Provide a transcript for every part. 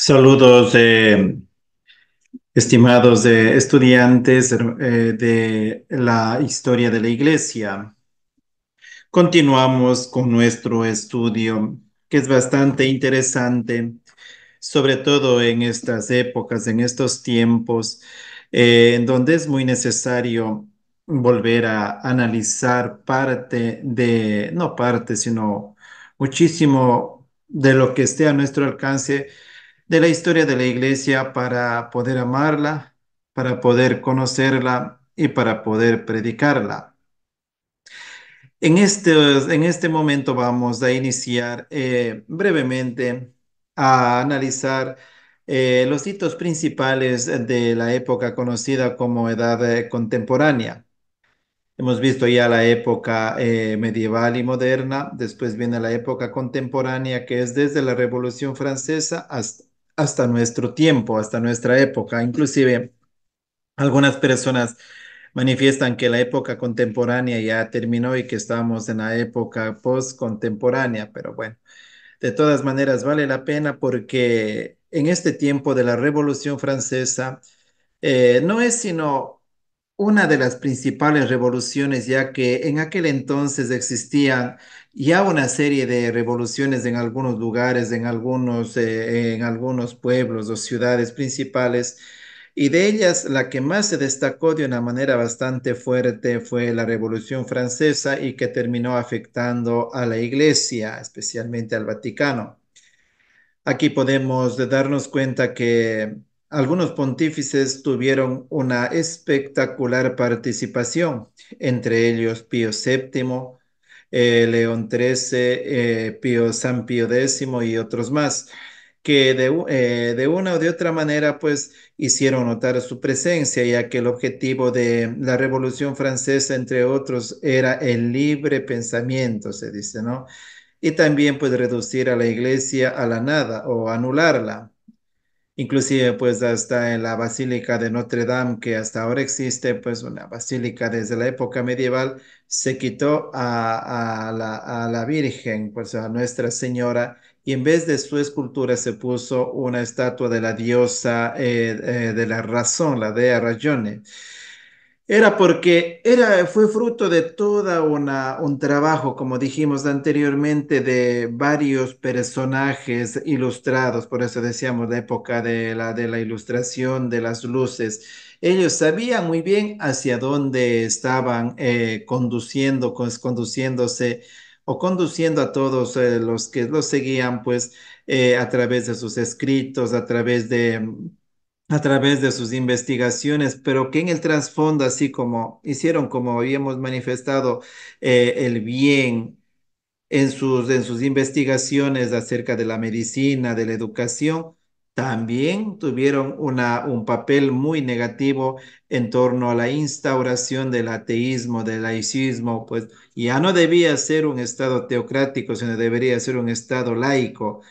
Saludos, eh, estimados eh, estudiantes eh, de la historia de la Iglesia. Continuamos con nuestro estudio, que es bastante interesante, sobre todo en estas épocas, en estos tiempos, en donde es muy necesario volver a analizar parte de, no parte, sino muchísimo de lo que esté a nuestro alcance de la historia de la iglesia para poder amarla, para poder conocerla y para poder predicarla. En este, en este momento vamos a iniciar eh, brevemente a analizar eh, los hitos principales de la época conocida como Edad eh, Contemporánea. Hemos visto ya la época medieval y moderna, después viene la época contemporánea, que es desde la Revolución Francesa hasta, hasta nuestro tiempo, hasta nuestra época. Inclusive algunas personas manifiestan que la época contemporánea ya terminó y que estamos en la época postcontemporánea, pero bueno, de todas maneras vale la pena porque en este tiempo de la Revolución Francesa eh, no es sino una de las principales revoluciones, ya que en aquel entonces existían ya una serie de revoluciones en algunos lugares, en algunos, eh, en algunos pueblos o ciudades principales. Y de ellas, la que más se destacó de una manera bastante fuerte fue la Revolución Francesa y que terminó afectando a la Iglesia, especialmente al Vaticano. Aquí podemos darnos cuenta que algunos pontífices tuvieron una espectacular participación, entre ellos Pío VII, eh, León XIII, eh, Pío, San Pío X y otros más, que de, eh, de, una o de otra manera pues hicieron notar su presencia, ya que el objetivo de la Revolución Francesa, entre otros, era el libre pensamiento, se dice, ¿no? Y también pues reducir a la iglesia a la nada o anularla inclusive pues hasta en la Basílica de Notre Dame, que hasta ahora existe, pues una basílica desde la época medieval, se quitó a, la, Virgen, pues a Nuestra Señora, y en vez de su escultura se puso una estatua de la diosa eh, eh, de la razón, la Dea Rayone. Era porque era, fue fruto de todo un trabajo, como dijimos anteriormente, de varios personajes ilustrados, por eso decíamos la época de la, de la ilustración, de las luces. Ellos sabían muy bien hacia dónde estaban eh, conduciendo, conduciéndose o conduciendo a todos eh, los que los seguían, pues, eh, a través de sus escritos, a través de a través de sus investigaciones, pero que en el trasfondo, así como hicieron, como habíamos manifestado, eh, el bien en sus, en sus investigaciones acerca de la medicina, de la educación, también tuvieron una, un papel muy negativo en torno a la instauración del ateísmo, del laicismo, pues ya no debía ser un Estado teocrático, sino debería ser un Estado laico.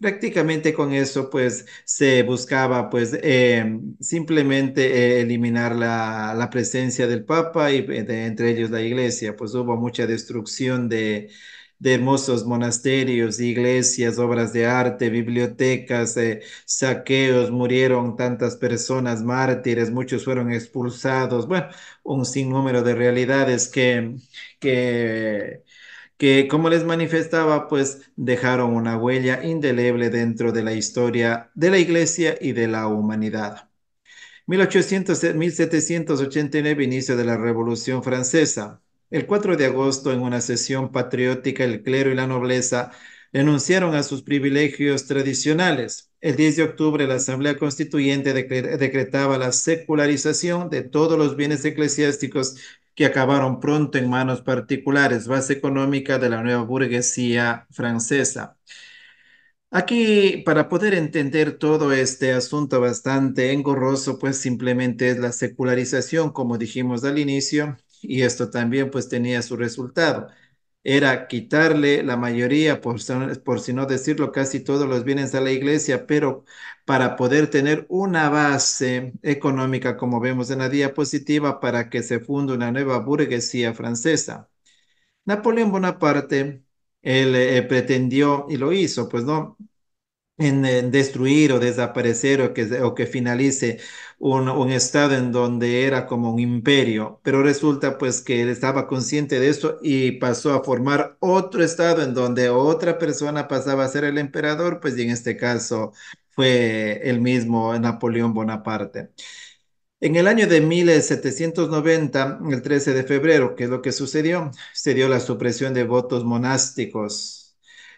Prácticamente con eso, pues, se buscaba, pues, eh, simplemente eh, eliminar la, presencia del Papa y eh, entre ellos la Iglesia. Pues hubo mucha destrucción de, hermosos monasterios, iglesias, obras de arte, bibliotecas, saqueos, murieron tantas personas mártires, muchos fueron expulsados, bueno, un sinnúmero de realidades que, que que como les manifestaba, pues dejaron una huella indeleble dentro de la historia de la Iglesia y de la humanidad. 1789, inicio de la Revolución Francesa. El 4 de agosto, en una sesión patriótica, el clero y la nobleza renunciaron a sus privilegios tradicionales. El 10 de octubre, la Asamblea Constituyente decretaba la secularización de todos los bienes eclesiásticos que acabaron pronto en manos particulares, base económica de la nueva burguesía francesa. Aquí, para poder entender todo este asunto bastante engorroso, pues simplemente es la secularización, como dijimos al inicio, y esto también pues tenía su resultado era quitarle la mayoría, por, si no decirlo, casi todos los bienes a la iglesia, pero para poder tener una base económica, como vemos en la diapositiva, para que se funde una nueva burguesía francesa. Napoleón Bonaparte, él eh, pretendió y lo hizo, pues no, en, destruir o desaparecer o que, que finalice un, estado en donde era como un imperio, pero resulta pues que él estaba consciente de eso y pasó a formar otro estado en donde otra persona pasaba a ser el emperador, pues y en este caso fue el mismo Napoleón Bonaparte. En el año de 1790, el 13 de febrero, ¿qué es lo que sucedió? Se dio la supresión de votos monásticos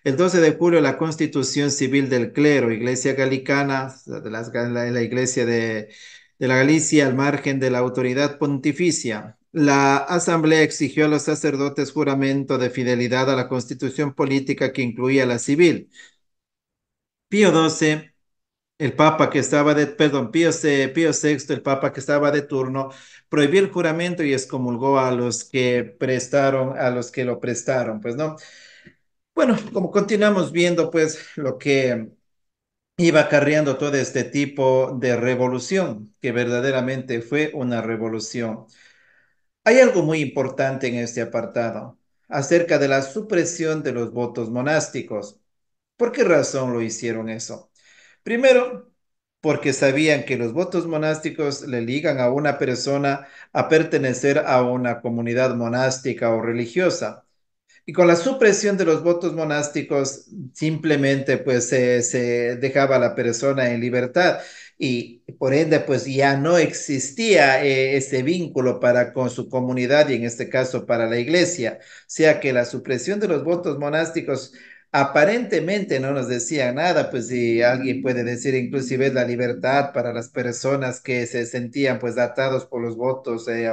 el 12 de julio, la Constitución Civil del Clero, Iglesia Galicana, de la, Iglesia de, la Galicia, al margen de la autoridad pontificia. La Asamblea exigió a los sacerdotes juramento de fidelidad a la Constitución política que incluía la civil. Pío XII, el Papa que estaba de, perdón, Pío, Pío VI, el Papa que estaba de turno, prohibió el juramento y excomulgó a los que prestaron, a los que lo prestaron, pues no. Bueno, como continuamos viendo, pues lo que iba acarreando todo este tipo de revolución, que verdaderamente fue una revolución. Hay algo muy importante en este apartado acerca de la supresión de los votos monásticos. ¿Por qué razón lo hicieron eso? Primero, porque sabían que los votos monásticos le ligan a una persona a pertenecer a una comunidad monástica o religiosa. Y con la supresión de los votos monásticos, simplemente pues se dejaba a la persona en libertad y por ende pues ya no existía eh, ese vínculo para con su comunidad y en este caso para la iglesia. O sea que la supresión de los votos monásticos aparentemente no nos decía nada, pues si alguien puede decir inclusive la libertad para las personas que se sentían pues atados por los votos eh,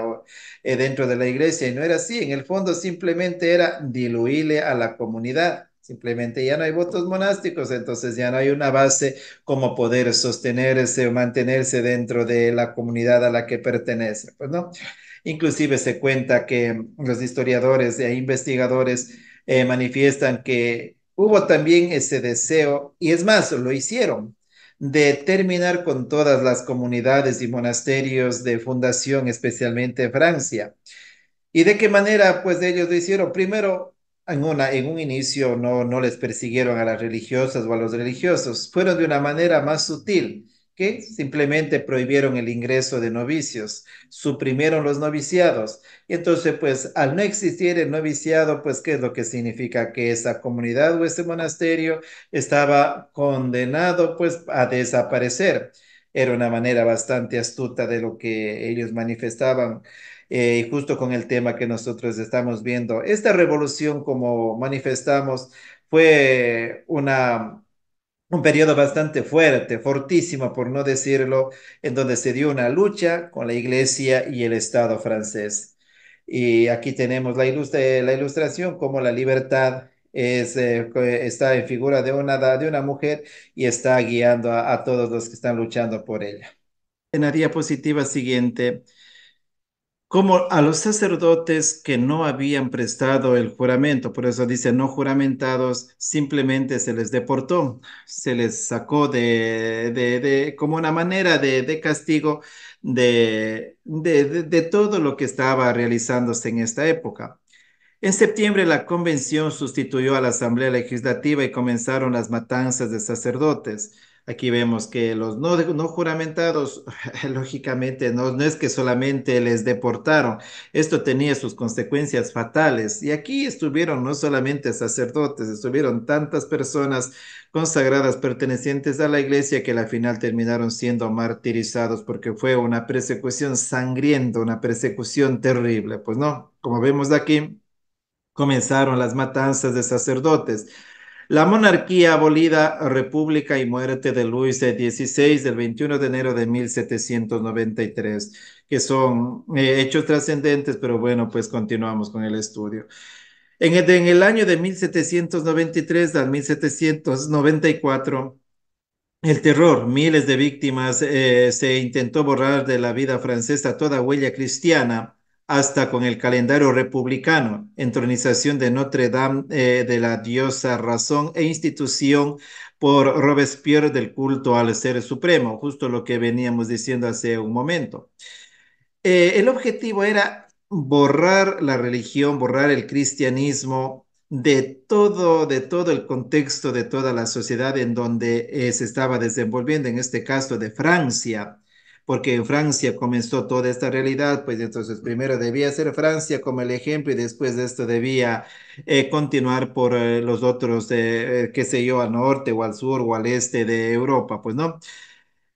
eh, dentro de la iglesia y no era así, en el fondo simplemente era diluirle a la comunidad. Simplemente ya no hay votos monásticos, entonces ya no hay una base como poder sostenerse o mantenerse dentro de la comunidad a la que pertenece. Pues no, inclusive se cuenta que los historiadores e investigadores eh, manifiestan que hubo también ese deseo, y es más, lo hicieron, de terminar con todas las comunidades y monasterios de fundación, especialmente en Francia. ¿Y de qué manera? Pues ellos lo hicieron. Primero, en, una, en un inicio no, no les persiguieron a las religiosas o a los religiosos, fueron de una manera más sutil que simplemente prohibieron el ingreso de novicios, suprimieron los noviciados. Y entonces, pues al no existir el noviciado, pues qué es lo que significa que esa comunidad o ese monasterio estaba condenado pues a desaparecer. Era una manera bastante astuta de lo que ellos manifestaban. Eh, y justo con el tema que nosotros estamos viendo, esta revolución, como manifestamos, fue una un periodo bastante fuerte, fortísimo, por no decirlo, en donde se dio una lucha con la Iglesia y el Estado francés. Y aquí tenemos la, la ilustración como la libertad es, eh, está en figura de una, de una mujer y está guiando a, a todos los que están luchando por ella. En la diapositiva siguiente, como a los sacerdotes que no habían prestado el juramento, por eso dice no juramentados, simplemente se les deportó, se les sacó de, de, como una manera de, de castigo de, de todo lo que estaba realizándose en esta época. En septiembre la convención sustituyó a la Asamblea Legislativa y comenzaron las matanzas de sacerdotes. Aquí vemos que los no, juramentados, lógicamente, no, no es que solamente les deportaron, esto tenía sus consecuencias fatales. Y aquí estuvieron no solamente sacerdotes, estuvieron tantas personas consagradas pertenecientes a la iglesia que al final terminaron siendo martirizados porque fue una persecución sangrienta, una persecución terrible. Pues no, como vemos aquí, comenzaron las matanzas de sacerdotes la monarquía abolida, república y muerte de Luis XVI del 21 de enero de 1793, que son eh, hechos trascendentes, pero bueno, pues continuamos con el estudio. En el, año de 1793 al 1794, el terror, miles de víctimas, eh, se intentó borrar de la vida francesa toda huella cristiana hasta con el calendario republicano, entronización de Notre Dame eh, de la diosa razón e institución por Robespierre del culto al ser supremo, justo lo que veníamos diciendo hace un momento. Eh, el objetivo era borrar la religión, borrar el cristianismo de todo, de todo el contexto de toda la sociedad en donde eh, se estaba desenvolviendo, en este caso de Francia porque en Francia comenzó toda esta realidad, pues entonces primero debía ser Francia como el ejemplo y después de esto debía eh, continuar por eh, los otros, eh, qué sé yo, al norte o al sur o al este de Europa, pues no.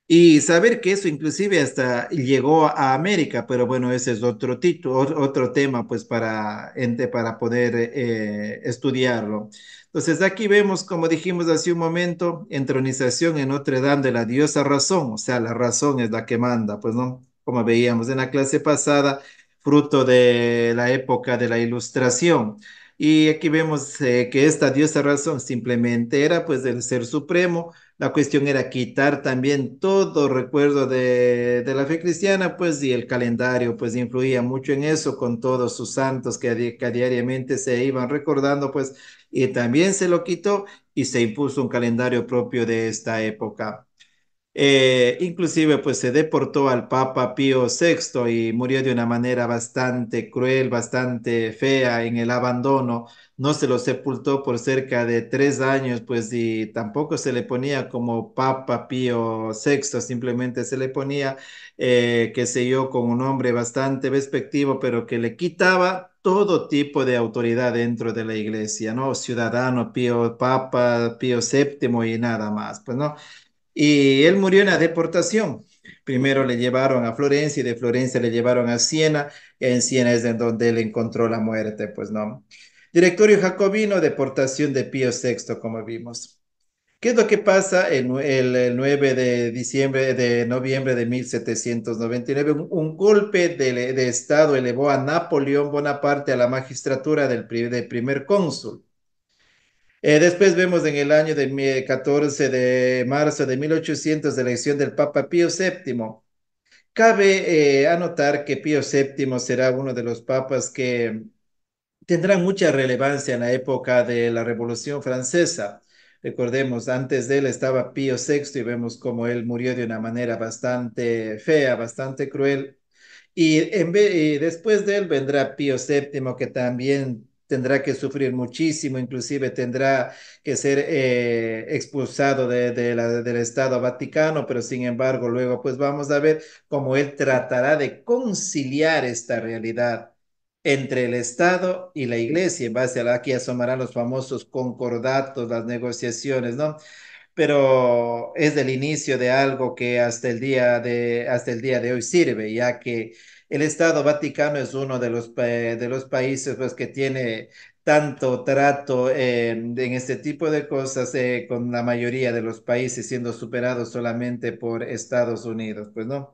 Y saber que eso inclusive hasta llegó a América, pero bueno, ese es otro título, otro tema pues para, para poder eh, estudiarlo. Entonces aquí vemos, como dijimos hace un momento, entronización en Notre Dame de la diosa razón, o sea, la razón es la que manda, pues no, como veíamos en la clase pasada, fruto de la época de la ilustración. Y aquí vemos eh, que esta diosa razón simplemente era pues del ser supremo, la cuestión era quitar también todo recuerdo de, la fe cristiana, pues, y el calendario, pues, influía mucho en eso con todos sus santos que, que diariamente se iban recordando, pues, y también se lo quitó y se impuso un calendario propio de esta época. Eh, inclusive pues se deportó al Papa Pío VI y murió de una manera bastante cruel, bastante fea en el abandono. No se lo sepultó por cerca de tres años pues y tampoco se le ponía como Papa Pío VI, simplemente se le ponía, que eh, qué sé yo, con un nombre bastante despectivo, pero que le quitaba todo tipo de autoridad dentro de la iglesia, ¿no? Ciudadano, Pío, Papa, Pío VII y nada más, pues, ¿no? Y él murió en la deportación. Primero le llevaron a Florencia y de Florencia le llevaron a Siena. En Siena es en donde él encontró la muerte, pues no. Directorio jacobino, deportación de Pío VI, como vimos. ¿Qué es lo que pasa el, el, 9 de diciembre, de noviembre de 1799? Un, golpe de, Estado elevó a Napoleón Bonaparte a la magistratura del primer cónsul. Eh, después vemos en el año del 14 de marzo de 1800 la elección del Papa Pío VII. Cabe eh, anotar que Pío VII será uno de los papas que tendrán mucha relevancia en la época de la Revolución Francesa. Recordemos, antes de él estaba Pío VI y vemos cómo él murió de una manera bastante fea, bastante cruel. y después de él vendrá Pío VII, que también tendrá que sufrir muchísimo, inclusive tendrá que ser eh, expulsado del Estado Vaticano, pero sin embargo luego pues vamos a ver cómo él tratará de conciliar esta realidad entre el Estado y la Iglesia, en base a la que asomarán los famosos concordatos, las negociaciones, ¿no? Pero es del inicio de algo que hasta el día de, hasta el día de hoy sirve, ya que el Estado Vaticano es uno de los, de los países pues, que tiene tanto trato en este tipo de cosas eh, con la mayoría de los países siendo superados solamente por Estados Unidos, pues no.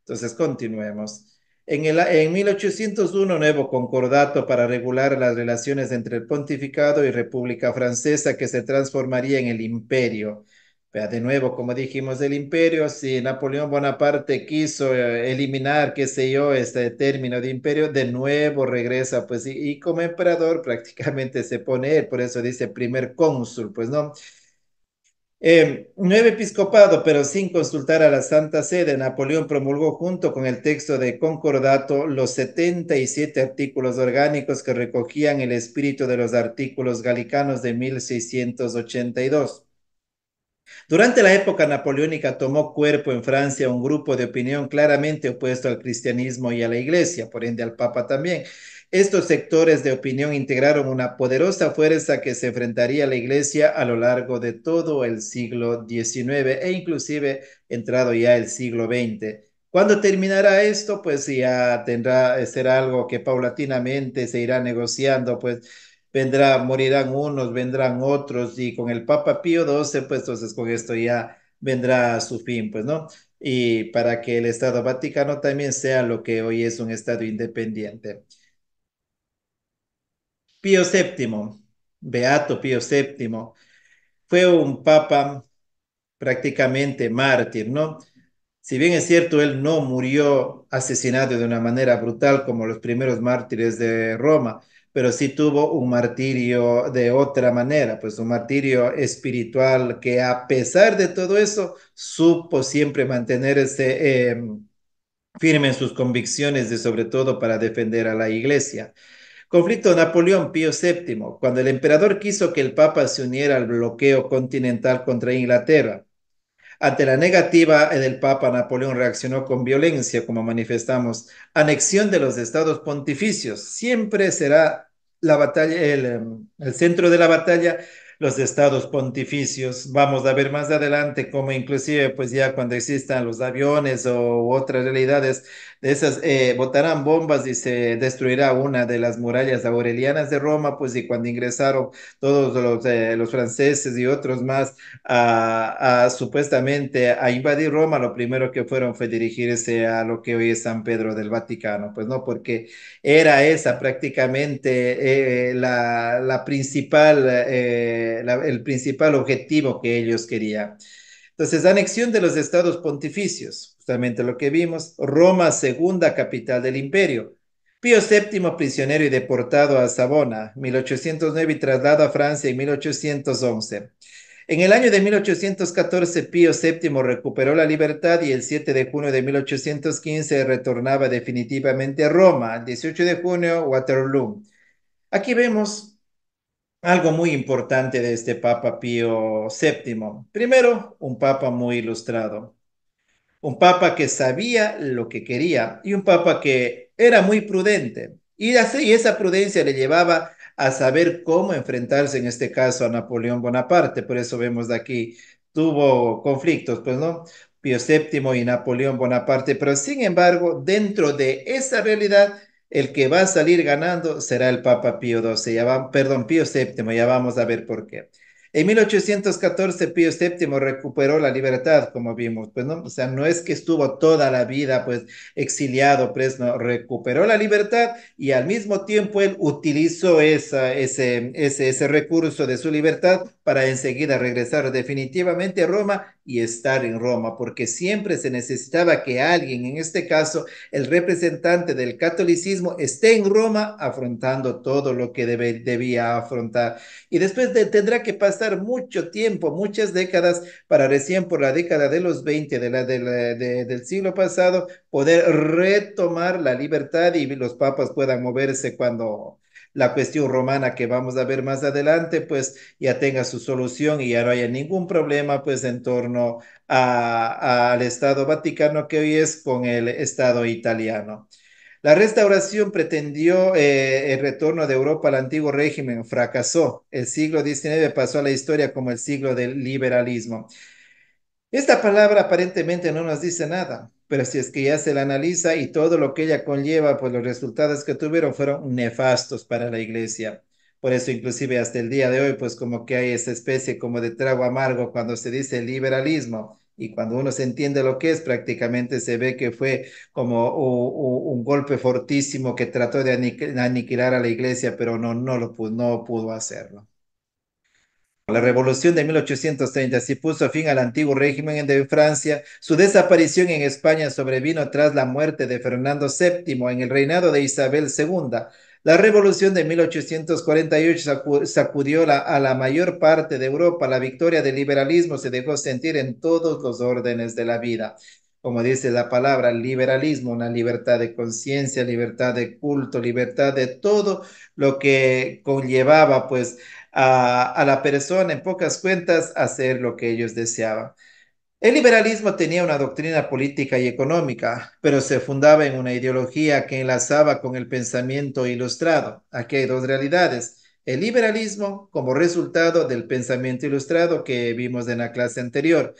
Entonces, continuemos. En, el, en 1801, nuevo concordato para regular las relaciones entre el pontificado y República Francesa que se transformaría en el imperio de nuevo, como dijimos, del imperio, si Napoleón Bonaparte quiso eh, eliminar, qué sé yo, este término de imperio, de nuevo regresa, pues, y, como emperador prácticamente se pone él, por eso dice primer cónsul, pues, ¿no? Eh, nueve episcopado, pero sin consultar a la Santa Sede, Napoleón promulgó junto con el texto de Concordato los 77 artículos orgánicos que recogían el espíritu de los artículos galicanos de 1682. Durante la época napoleónica tomó cuerpo en Francia un grupo de opinión claramente opuesto al cristianismo y a la iglesia, por ende al papa también. Estos sectores de opinión integraron una poderosa fuerza que se enfrentaría a la iglesia a lo largo de todo el siglo XIX e inclusive entrado ya el siglo XX. Cuando terminará esto, pues ya tendrá, eh, ser algo que paulatinamente se irá negociando, pues vendrá, morirán unos, vendrán otros, y con el Papa Pío XII, pues entonces con esto ya vendrá su fin, pues, ¿no? Y para que el Estado Vaticano también sea lo que hoy es un Estado independiente. Pío VII, Beato Pío VII, fue un papa prácticamente mártir, ¿no? Si bien es cierto, él no murió asesinado de una manera brutal como los primeros mártires de Roma, pero sí tuvo un martirio de otra manera, pues un martirio espiritual que a pesar de todo eso, supo siempre mantenerse em, firme en sus convicciones de sobre todo para defender a la iglesia. Conflicto Napoleón Pío VII, cuando el emperador quiso que el Papa se uniera al bloqueo continental contra Inglaterra. Ante la negativa del Papa, Napoleón reaccionó con violencia, como manifestamos. Anexión de los estados pontificios. Siempre será la batalla, el, em, el centro de la batalla los estados pontificios. Vamos a ver más adelante cómo inclusive, pues ya cuando existan los aviones o u otras realidades, de esas, eh, botarán bombas y se destruirá una de las murallas aurelianas de Roma, pues y cuando ingresaron todos los, eh, los franceses y otros más a, supuestamente a invadir Roma, lo primero que fueron fue dirigirse a lo que hoy es San Pedro del Vaticano, pues no, porque era esa prácticamente eh, la, principal, el principal objetivo que ellos querían. Entonces, anexión de los estados pontificios, justamente lo que vimos, Roma, segunda capital del imperio. Pío VII, prisionero y deportado a Sabona, 1809 y trasladado a Francia en 1811. En el año de 1814, Pío VII recuperó la libertad y el 7 de junio de 1815 retornaba definitivamente a Roma, el 18 de junio, Waterloo. Aquí vemos algo muy importante de este Papa Pío VII. Primero, un Papa muy ilustrado, un Papa que sabía lo que quería y un Papa que era muy prudente. Y así esa prudencia le llevaba a saber cómo enfrentarse, en este caso, a Napoleón Bonaparte. Por eso vemos de aquí, tuvo conflictos, pues no, Pío VII y Napoleón Bonaparte. Pero sin embargo, dentro de esa realidad, el que va a salir ganando será el Papa Pío XII, perdón, Pío VII, ya vamos a ver por qué. En 1814 Pío VII recuperó la libertad, como vimos, pues no, o sea, no es que estuvo toda la vida pues exiliado, pues recuperó la libertad y al mismo tiempo él utilizó ese, ese recurso de su libertad para enseguida regresar definitivamente a Roma y estar en Roma, porque siempre se necesitaba que alguien, en este caso el representante del catolicismo, esté en Roma afrontando todo lo que debe, debía afrontar. Y después tendrá que pasar mucho tiempo, muchas décadas, para recién por la década de los 20 de la, del siglo pasado poder retomar la libertad y los papas puedan moverse cuando la cuestión romana que vamos a ver más adelante, pues ya tenga su solución y ya no haya ningún problema, pues en torno al Estado Vaticano que hoy es con el Estado italiano. La restauración pretendió eh, el retorno de Europa al antiguo régimen, fracasó. El siglo XIX pasó a la historia como el siglo del liberalismo. Esta palabra aparentemente no nos dice nada, pero si es que ya se la analiza y todo lo que ella conlleva, pues los resultados que tuvieron fueron nefastos para la iglesia. Por eso inclusive hasta el día de hoy, pues como que hay esa especie como de trago amargo cuando se dice liberalismo y cuando uno se entiende lo que es, prácticamente se ve que fue como un golpe fortísimo que trató de aniquilar a la iglesia, pero no, no, lo no pudo hacerlo. La revolución de 1830 sí puso fin al antiguo régimen de Francia. Su desaparición en España sobrevino tras la muerte de Fernando VII en el reinado de Isabel II. La revolución de 1848 sacudió a la mayor parte de Europa. La victoria del liberalismo se dejó sentir en todos los órdenes de la vida como dice la palabra, liberalismo, una libertad de conciencia, libertad de culto, libertad de todo lo que conllevaba pues a, la persona, en pocas cuentas, hacer lo que ellos deseaban. El liberalismo tenía una doctrina política y económica, pero se fundaba en una ideología que enlazaba con el pensamiento ilustrado. Aquí hay dos realidades. El liberalismo como resultado del pensamiento ilustrado que vimos en la clase anterior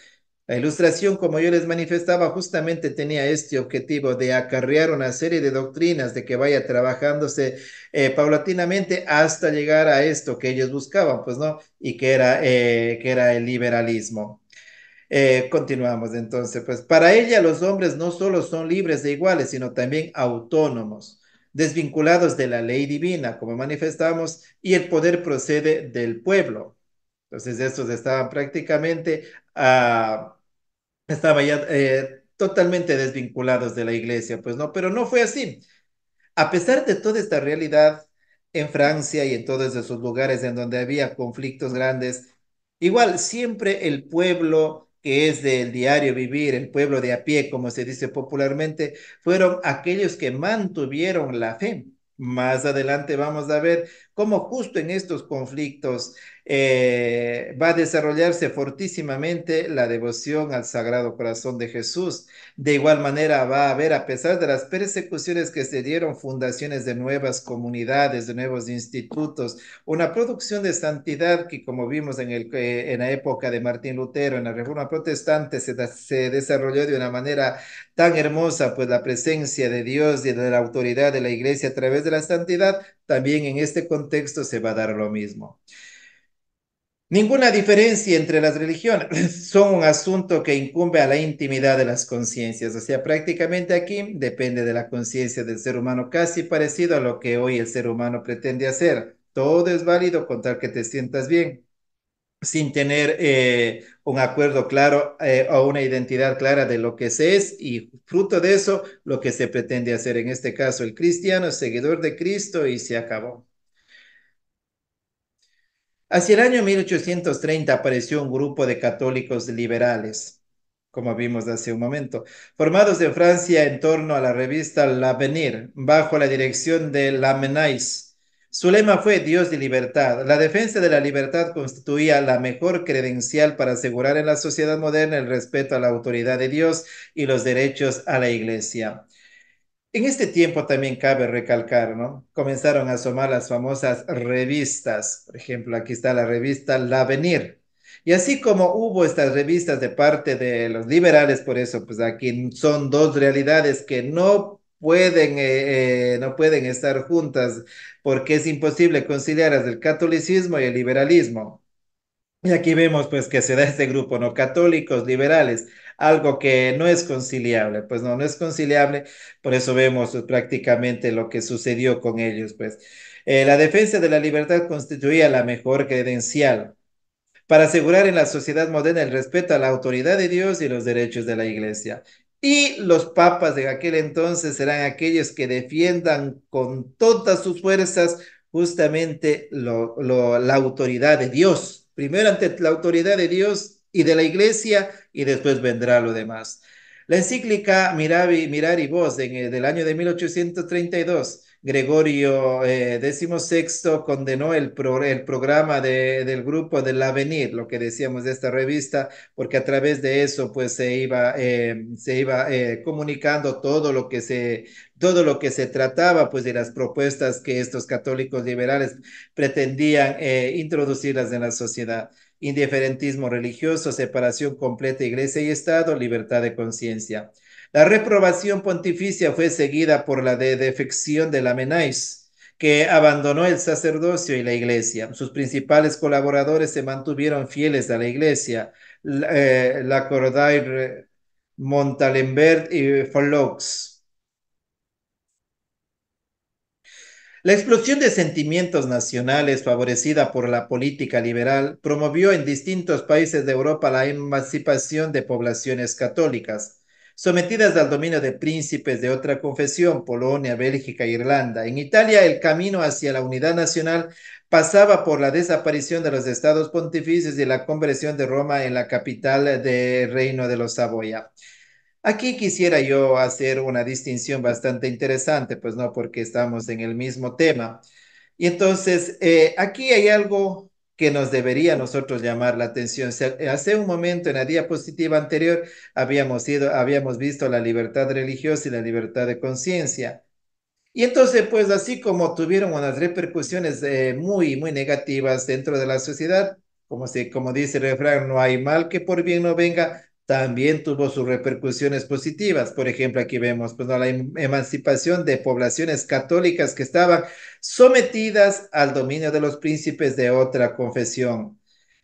la ilustración, como yo les manifestaba, justamente tenía este objetivo de acarrear una serie de doctrinas, de que vaya trabajándose eh, paulatinamente hasta llegar a esto que ellos buscaban, pues no, y que era, eh, que era el liberalismo. Eh, continuamos entonces, pues para ella los hombres no solo son libres e iguales, sino también autónomos, desvinculados de la ley divina, como manifestamos, y el poder procede del pueblo. Entonces estos estaban prácticamente a... Ah, estaba ya eh, totalmente desvinculados de la iglesia, pues no, pero no fue así. A pesar de toda esta realidad en Francia y en todos esos lugares en donde había conflictos grandes, igual siempre el pueblo que es del diario vivir, el pueblo de a pie, como se dice popularmente, fueron aquellos que mantuvieron la fe. Más adelante vamos a ver cómo justo en estos conflictos eh, va a desarrollarse fortísimamente la devoción al Sagrado Corazón de Jesús. De igual manera va a haber, a pesar de las persecuciones que se dieron, fundaciones de nuevas comunidades, de nuevos institutos, una producción de santidad que como vimos en, eh, la época de Martín Lutero, en la Reforma Protestante, se, se desarrolló de una manera tan hermosa, pues la presencia de Dios y de la autoridad de la Iglesia a través de la santidad, también en este contexto se va a dar lo mismo. Ninguna diferencia entre las religiones son un asunto que incumbe a la intimidad de las conciencias. O sea, prácticamente aquí depende de la conciencia del ser humano, casi parecido a lo que hoy el ser humano pretende hacer. Todo es válido con tal que te sientas bien, sin tener eh, un acuerdo claro eh, o una identidad clara de lo que se es y fruto de eso lo que se pretende hacer. En este caso, el cristiano es seguidor de Cristo y se acabó. Hacia el año 1830 apareció un grupo de católicos liberales, como vimos hace un momento, formados en Francia en torno a la revista L'Avenir, bajo la dirección de Lamennais. Su lema fue Dios de libertad. La defensa de la libertad constituía la mejor credencial para asegurar en la sociedad moderna el respeto a la autoridad de Dios y los derechos a la Iglesia. En este tiempo también cabe recalcar, ¿no? Comenzaron a asomar las famosas revistas. Por ejemplo, aquí está la revista La Avenir. Y así como hubo estas revistas de parte de los liberales, por eso, pues aquí son dos realidades que no pueden, eh, eh, no pueden estar juntas porque es imposible conciliar el catolicismo y el liberalismo. Y aquí vemos pues que se da este grupo, ¿no? Católicos, liberales algo que no es conciliable, pues no, no es conciliable, por eso vemos pues, prácticamente lo que sucedió con ellos, pues. Eh, la defensa de la libertad constituía la mejor credencial para asegurar en la sociedad moderna el respeto a la autoridad de Dios y los derechos de la Iglesia. Y los papas de aquel entonces serán aquellos que defiendan con todas sus fuerzas justamente la autoridad de Dios. Primero ante la autoridad de Dios y de la Iglesia, y después vendrá lo demás. La encíclica Mirar y Vos eh, del año de 1832 Gregorio eh, XVI condenó el, programa del grupo del Avenir, lo que decíamos de esta revista, porque a través de eso pues se iba, eh, se iba eh, comunicando todo lo que se, todo lo que se trataba, pues de las propuestas que estos católicos liberales pretendían introducirlas en la sociedad. Indiferentismo religioso, separación completa iglesia y Estado, libertad de conciencia. La reprobación pontificia fue seguida por la de defección de Lamenais, que abandonó el sacerdocio y la iglesia. Sus principales colaboradores se mantuvieron fieles a la iglesia. Eh, la, Montalembert y Follaux. La explosión de sentimientos nacionales favorecida por la política liberal promovió en distintos países de Europa la emancipación de poblaciones católicas sometidas al dominio de príncipes de otra confesión, Polonia, Bélgica e Irlanda. En Italia, el camino hacia la unidad nacional pasaba por la desaparición de los estados pontificios y la conversión de Roma en la capital del reino de los Saboya. Aquí quisiera yo hacer una distinción bastante interesante, pues no, porque estamos en el mismo tema. Y entonces, eh, aquí hay algo que nos debería a nosotros llamar la atención. hace un momento, en la diapositiva anterior, habíamos, ido, habíamos visto la libertad religiosa y la libertad de conciencia. Y entonces, pues así como tuvieron unas repercusiones eh, muy, muy negativas dentro de la sociedad, como, si como dice el refrán, no hay mal que por bien no venga, también tuvo sus repercusiones positivas. Por ejemplo, aquí vemos pues, la em-, emancipación de poblaciones católicas que estaban sometidas al dominio de los príncipes de otra confesión.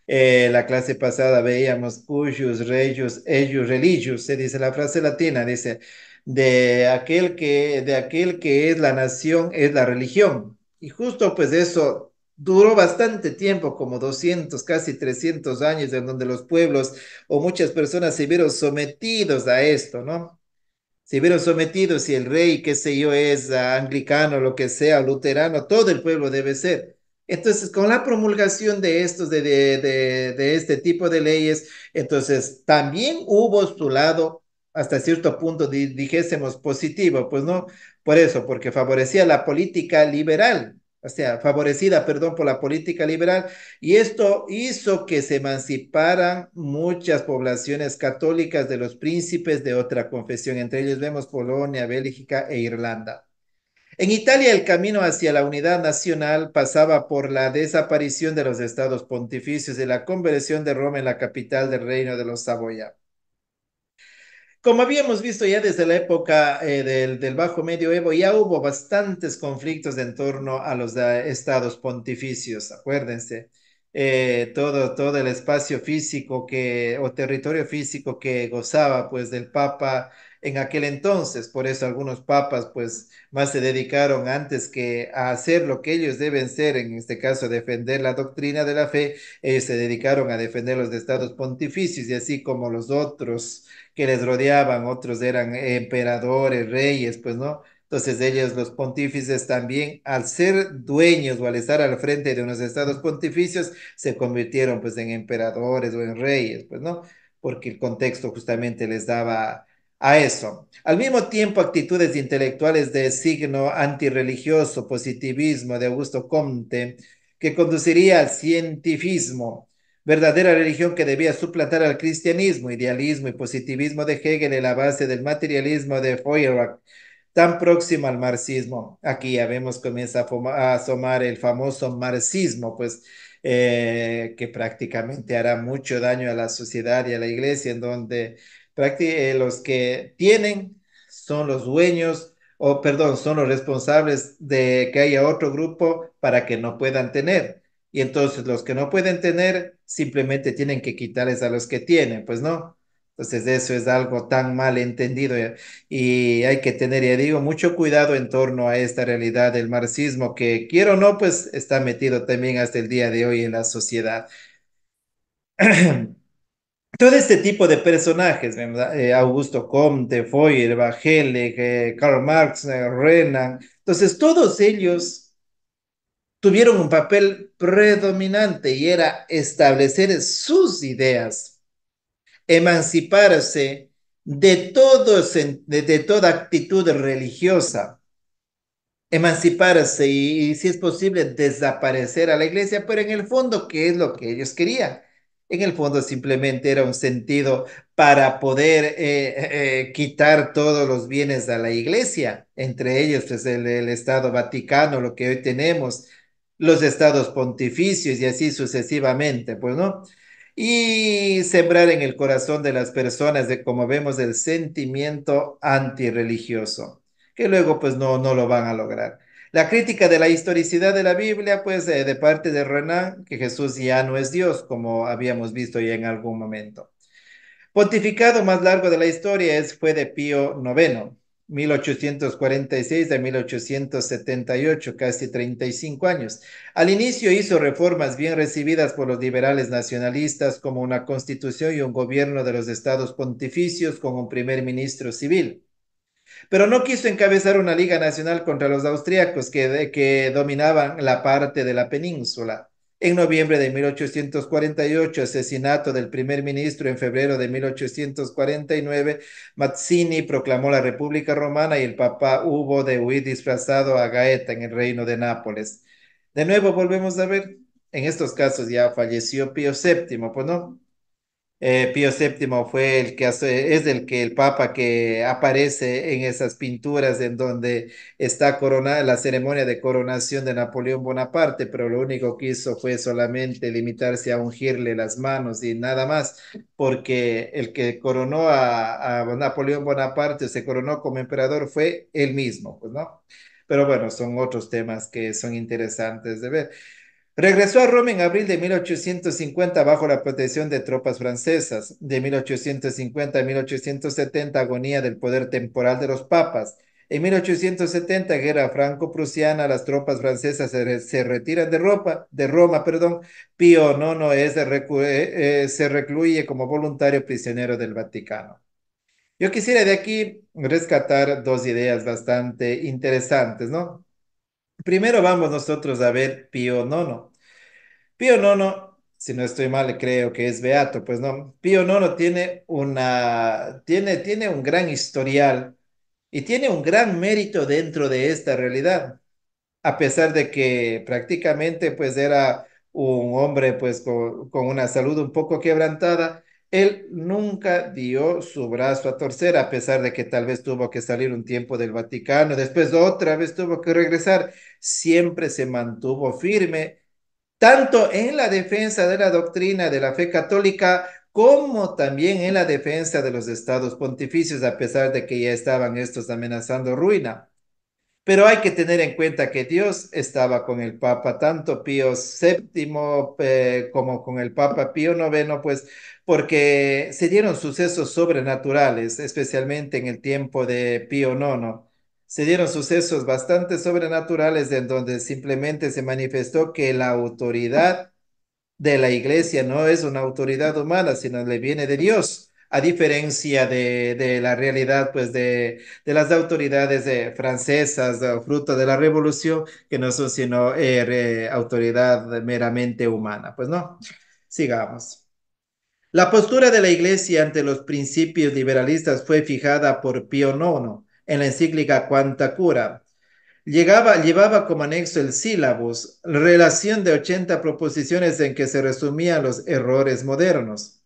Eh, la clase pasada veíamos cuyus, reyus, eius, religius, se dice la frase latina, dice, de aquel que, de aquel que es la nación es la religión. Y justo pues eso duró bastante tiempo, como 200, casi 300 años, en donde los pueblos o muchas personas se vieron sometidos a esto, ¿no? Se vieron sometidos si el rey, qué sé yo, es anglicano, lo que sea, luterano, todo el pueblo debe ser. Entonces, con la promulgación de estos, de, de, este tipo de leyes, entonces también hubo su lado hasta cierto punto dijésemos positivo, pues no, por eso, porque favorecía la política liberal, favorecida, perdón, por la política liberal, y esto hizo que se emanciparan muchas poblaciones católicas de los príncipes de otra confesión, entre ellos vemos Polonia, Bélgica e Irlanda. En Italia el camino hacia la unidad nacional pasaba por la desaparición de los estados pontificios y la conversión de Roma en la capital del reino de los Saboya. Como habíamos visto ya desde la época eh, del, Bajo Medioevo, ya hubo bastantes conflictos en torno a los estados pontificios, acuérdense. Eh, todo, todo el espacio físico que, o territorio físico que gozaba pues del Papa en aquel entonces. Por eso algunos papas pues más se dedicaron antes que a hacer lo que ellos deben ser, en este caso defender la doctrina de la fe, ellos se dedicaron a defender los estados pontificios y así como los otros que les rodeaban, otros eran emperadores, reyes, pues no, entonces ellos, los pontífices también, al ser dueños o al estar al frente de unos estados pontificios, se convirtieron pues en emperadores o en reyes, pues no, porque el contexto justamente les daba a eso. Al mismo tiempo, actitudes intelectuales de signo antirreligioso, positivismo de Augusto Comte, que conduciría al cientifismo, verdadera religión que debía suplantar al cristianismo, idealismo y positivismo de Hegel en la base del materialismo de Feuerbach, tan próximo al marxismo. Aquí ya vemos, comienza a asomar el famoso marxismo, pues eh, que prácticamente hará mucho daño a la sociedad y a la iglesia, en donde eh, los que tienen son los dueños, o perdón, son los responsables de que haya otro grupo para que no puedan tener. Y entonces los que no pueden tener simplemente tienen que quitarles a los que tienen, pues no. Entonces eso es algo tan mal entendido eh, y hay que tener, ya digo, mucho cuidado en torno a esta realidad del marxismo que, quiero o no, pues está metido también hasta el día de hoy en la sociedad. todo este tipo de personajes, eh, Augusto Comte, Feuerbach, eh, Bagelig, Karl Marx, eh, Renan, entonces todos ellos tuvieron un papel predominante y era establecer sus ideas, emanciparse de, de, toda actitud religiosa, emanciparse y si es posible desaparecer a la iglesia, pero en el fondo, ¿qué es lo que ellos querían? en el fondo simplemente era un sentido para poder eh, eh, eh, quitar todos los bienes a la iglesia, entre ellos pues, el, Estado Vaticano, lo que hoy tenemos, los estados pontificios y así sucesivamente, pues, ¿no? Y sembrar en el corazón de las personas, de, como vemos, el sentimiento antirreligioso, que luego pues no, no lo van a lograr. La crítica de la historicidad de la Biblia, pues eh, de parte de Renan, que Jesús ya no es Dios, como habíamos visto ya en algún momento. Pontificado más largo de la historia es, fue de Pío IX, 1846 a 1878, casi 35 años. Al inicio hizo reformas bien recibidas por los liberales nacionalistas, como una constitución y un gobierno de los estados pontificios con un primer ministro civil. Pero no quiso encabezar una liga nacional contra los austríacos que, que dominaban la parte de la península. En noviembre de 1848, asesinato del primer ministro. En febrero de 1849, Mazzini proclamó la República Romana y el Papa hubo de huir disfrazado a Gaeta en el reino de Nápoles. De nuevo volvemos a ver, en estos casos ya falleció Pío VII, pues no, eh, Pío VII fue el que es el que el Papa que aparece en esas pinturas en donde está coronada la ceremonia de coronación de Napoleón Bonaparte, pero lo único que hizo fue solamente limitarse a ungirle las manos y nada más, porque el que coronó a, Napoleón Bonaparte, se coronó como emperador, fue él mismo, pues, ¿no? Pero bueno, son otros temas que son interesantes de ver. Regresó a Roma en abril de 1850 bajo la protección de tropas francesas. De 1850 a 1870, agonía del poder temporal de los papas. En 1870, guerra franco-prusiana, las tropas francesas se, retiran de, Roma, Perdón. Pío IX eh, eh, se recluye como voluntario prisionero del Vaticano. Yo quisiera de aquí rescatar dos ideas bastante interesantes, ¿no? primero vamos nosotros a ver Pío Nono. Pío Nono, si no estoy mal, creo que es beato, pues no. Pío Nono tiene una, tiene, un gran historial y tiene un gran mérito dentro de esta realidad, a pesar de que prácticamente pues era un hombre pues con una salud un poco quebrantada él nunca dio su brazo a torcer, a pesar de que tal vez tuvo que salir un tiempo del Vaticano, después otra vez tuvo que regresar, siempre se mantuvo firme, tanto en la defensa de la doctrina de la fe católica como también en la defensa de los estados pontificios, a pesar de que ya estaban estos amenazando ruina. Pero hay que tener en cuenta que Dios estaba con el Papa, tanto Pío VII eh, como con el Papa Pío IX, pues porque se dieron sucesos sobrenaturales, especialmente en el tiempo de Pío IX. Se dieron sucesos bastante sobrenaturales en donde simplemente se manifestó que la autoridad de la iglesia no es una autoridad humana, sino le viene de Dios a diferencia de, la realidad pues de, las autoridades eh, francesas, eh, fruto de la revolución, que no son sino eh, autoridad meramente humana. Pues no, sigamos. La postura de la Iglesia ante los principios liberalistas fue fijada por Pío IX en la encíclica Quanta Cura. Llegaba, llevaba como anexo el sílabus, relación de 80 proposiciones en que se resumían los errores modernos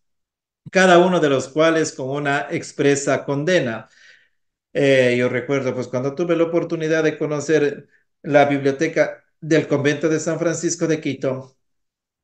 cada uno de los cuales con una expresa condena. Eh, yo recuerdo, pues cuando tuve la oportunidad de conocer la biblioteca del convento de San Francisco de Quito,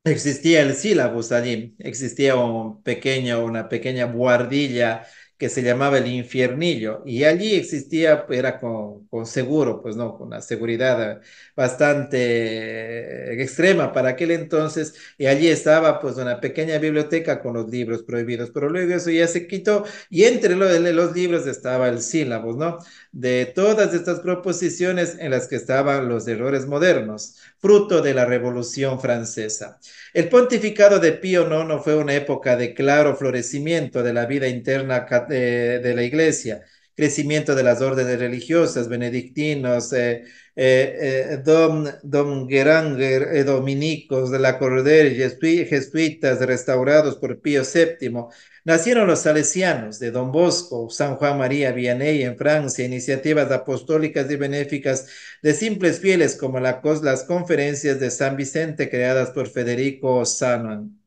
existía el sílabus allí, existía un pequeño, una pequeña guardilla que se llamaba el infiernillo y allí existía, era con, con seguro, pues no, con una seguridad bastante extrema para aquel entonces y allí estaba pues una pequeña biblioteca con los libros prohibidos, pero luego eso ya se quitó y entre los, los libros estaba el sílabos, ¿no? De todas estas proposiciones en las que estaban los errores modernos, fruto de la Revolución Francesa. El pontificado de Pío IX fue una época de claro florecimiento de la vida interna católica de, la iglesia, crecimiento de las órdenes religiosas, benedictinos, eh, eh, eh, don Geranger, dominicos de la Cordel, jesuitas restaurados por Pío VII. Nacieron los salesianos de Don Bosco, San Juan María Vianney en Francia, iniciativas apostólicas y benéficas de simples fieles como las conferencias de San Vicente creadas por Federico san